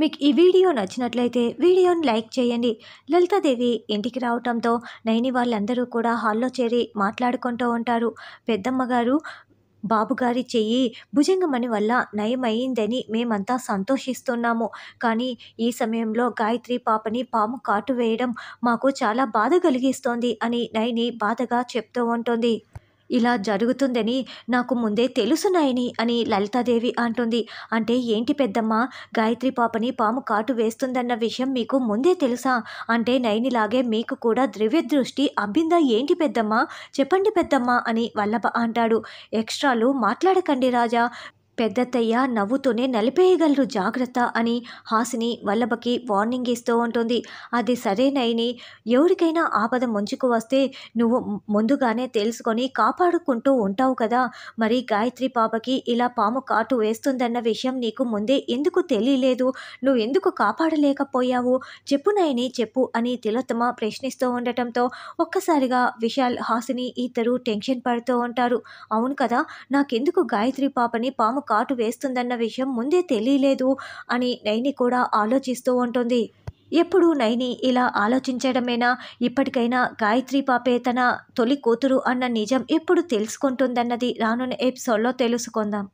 మీకు ఈ వీడియో నచ్చినట్లయితే వీడియోని లైక్ చేయండి లలితాదేవి ఇంటికి రావటంతో నైని వాళ్ళందరూ కూడా హాల్లో చేరి మాట్లాడుకుంటూ ఉంటారు పెద్దమ్మగారు బాబుగారి చెయ్యి భుజంగమణి వల్ల నయమయ్యిందని మేమంతా సంతోషిస్తున్నాము కానీ ఈ సమయంలో గాయత్రి పాపని పాము కాటు వేయడం మాకు చాలా బాధ కలిగిస్తోంది అని నయని బాధగా చెప్తూ ఉంటుంది ఇలా జరుగుతుందని నాకు ముందే తెలుసు అని లలితాదేవి అంటుంది అంటే ఏంటి పెద్దమ్మ గాయత్రి పాపని పాము కాటు వేస్తుందన్న విషయం మీకు ముందే తెలుసా అంటే నయనిలాగే మీకు కూడా ద్రవ్య దృష్టి అబ్బిందా ఏంటి పెద్దమ్మ చెప్పండి పెద్దమ్మ అని వల్లభ అంటాడు ఎక్స్ట్రాలు మాట్లాడకండి రాజా పెద్దత్తయ్య నవ్వుతూనే నలిపేయగలరు జాగ్రత్త అని హాసిని వల్లభకి వార్నింగ్ ఇస్తూ ఉంటుంది అది సరేనైని ఎవరికైనా ఆపద ముంచుకు వస్తే నువ్వు ముందుగానే తెలుసుకొని కాపాడుకుంటూ ఉంటావు కదా మరి గాయత్రి పాపకి ఇలా పాము కాటు వేస్తుందన్న విషయం నీకు ముందే ఎందుకు తెలియలేదు నువ్వు ఎందుకు కాపాడలేకపోయావు చెప్పు నయని చెప్పు అని తిలోత్తమ ప్రశ్నిస్తూ ఉండటంతో ఒక్కసారిగా విశాల్ హాసిని ఇద్దరు టెన్షన్ పడుతూ ఉంటారు అవును కదా నాకెందుకు గాయత్రి పాపని పాము కాటు వేస్తుందన్న విషయం ముందే తెలియలేదు అని నైని కూడా ఆలోచిస్తూ ఉంటుంది ఎప్పుడు నైని ఇలా ఆలోచించడమేనా ఇప్పటికైనా గాయత్రి పాపే తన తొలి కూతురు అన్న నిజం ఎప్పుడు తెలుసుకుంటుందన్నది రానున్న ఎపిసోడ్లో తెలుసుకుందాం